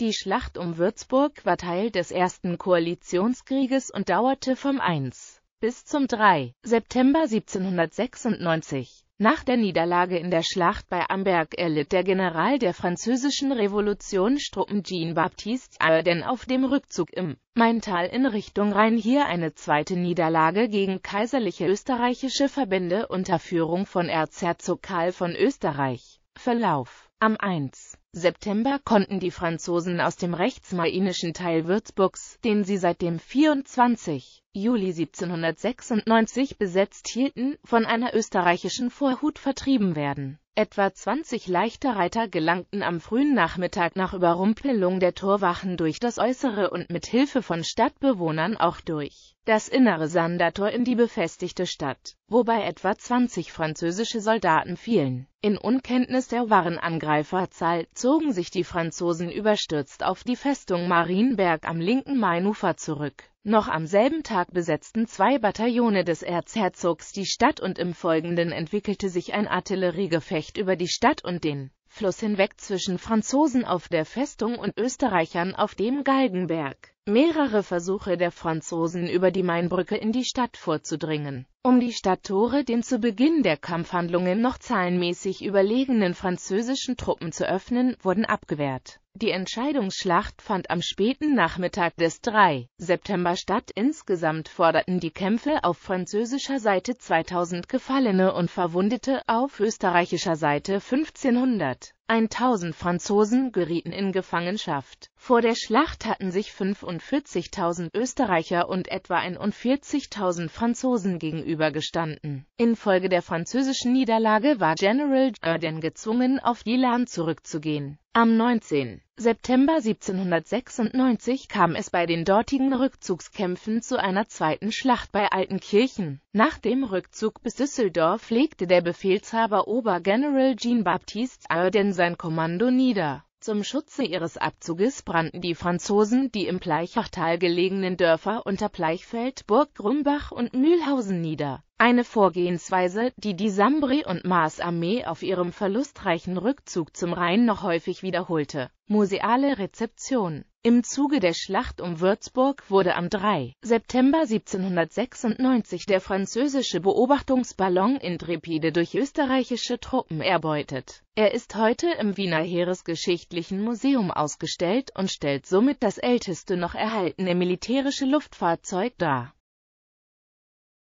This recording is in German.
Die Schlacht um Würzburg war Teil des Ersten Koalitionskrieges und dauerte vom 1 bis zum 3. September 1796. Nach der Niederlage in der Schlacht bei Amberg erlitt der General der französischen Revolution Struppen Jean-Baptiste Arden auf dem Rückzug im Maintal in Richtung Rhein hier eine zweite Niederlage gegen kaiserliche österreichische Verbände unter Führung von Erzherzog Karl von Österreich. Verlauf Am 1. September konnten die Franzosen aus dem rechtsmainischen Teil Würzburgs, den sie seit dem 24. Juli 1796 besetzt hielten, von einer österreichischen Vorhut vertrieben werden. Etwa 20 leichte Reiter gelangten am frühen Nachmittag nach Überrumpelung der Torwachen durch das Äußere und mit Hilfe von Stadtbewohnern auch durch das innere Sandator in die befestigte Stadt, wobei etwa 20 französische Soldaten fielen. In Unkenntnis der wahren Angreiferzahl zogen sich die Franzosen überstürzt auf die Festung Marienberg am linken Mainufer zurück. Noch am selben Tag besetzten zwei Bataillone des Erzherzogs die Stadt und im Folgenden entwickelte sich ein Artilleriegefecht über die Stadt und den Fluss hinweg zwischen Franzosen auf der Festung und Österreichern auf dem Galgenberg mehrere Versuche der Franzosen über die Mainbrücke in die Stadt vorzudringen. Um die Stadttore den zu Beginn der Kampfhandlungen noch zahlenmäßig überlegenen französischen Truppen zu öffnen, wurden abgewehrt. Die Entscheidungsschlacht fand am späten Nachmittag des 3. September statt. Insgesamt forderten die Kämpfe auf französischer Seite 2000 Gefallene und Verwundete, auf österreichischer Seite 1500. 1000 Franzosen gerieten in Gefangenschaft. Vor der Schlacht hatten sich 45.000 Österreicher und etwa 41.000 Franzosen gegenübergestanden. Infolge der französischen Niederlage war General Jourdan gezwungen, auf Yilan zurückzugehen. Am 19. September 1796 kam es bei den dortigen Rückzugskämpfen zu einer zweiten Schlacht bei Altenkirchen. Nach dem Rückzug bis Düsseldorf legte der Befehlshaber Obergeneral Jean-Baptiste Arden sein Kommando nieder. Zum Schutze ihres Abzuges brannten die Franzosen die im Pleichachtal gelegenen Dörfer unter Plaichfeld, Burg Grumbach und Mühlhausen nieder eine Vorgehensweise, die die Sambri und Maas-Armee auf ihrem verlustreichen Rückzug zum Rhein noch häufig wiederholte. Museale Rezeption Im Zuge der Schlacht um Würzburg wurde am 3. September 1796 der französische Beobachtungsballon Intrepide durch österreichische Truppen erbeutet. Er ist heute im Wiener Heeresgeschichtlichen Museum ausgestellt und stellt somit das älteste noch erhaltene militärische Luftfahrzeug dar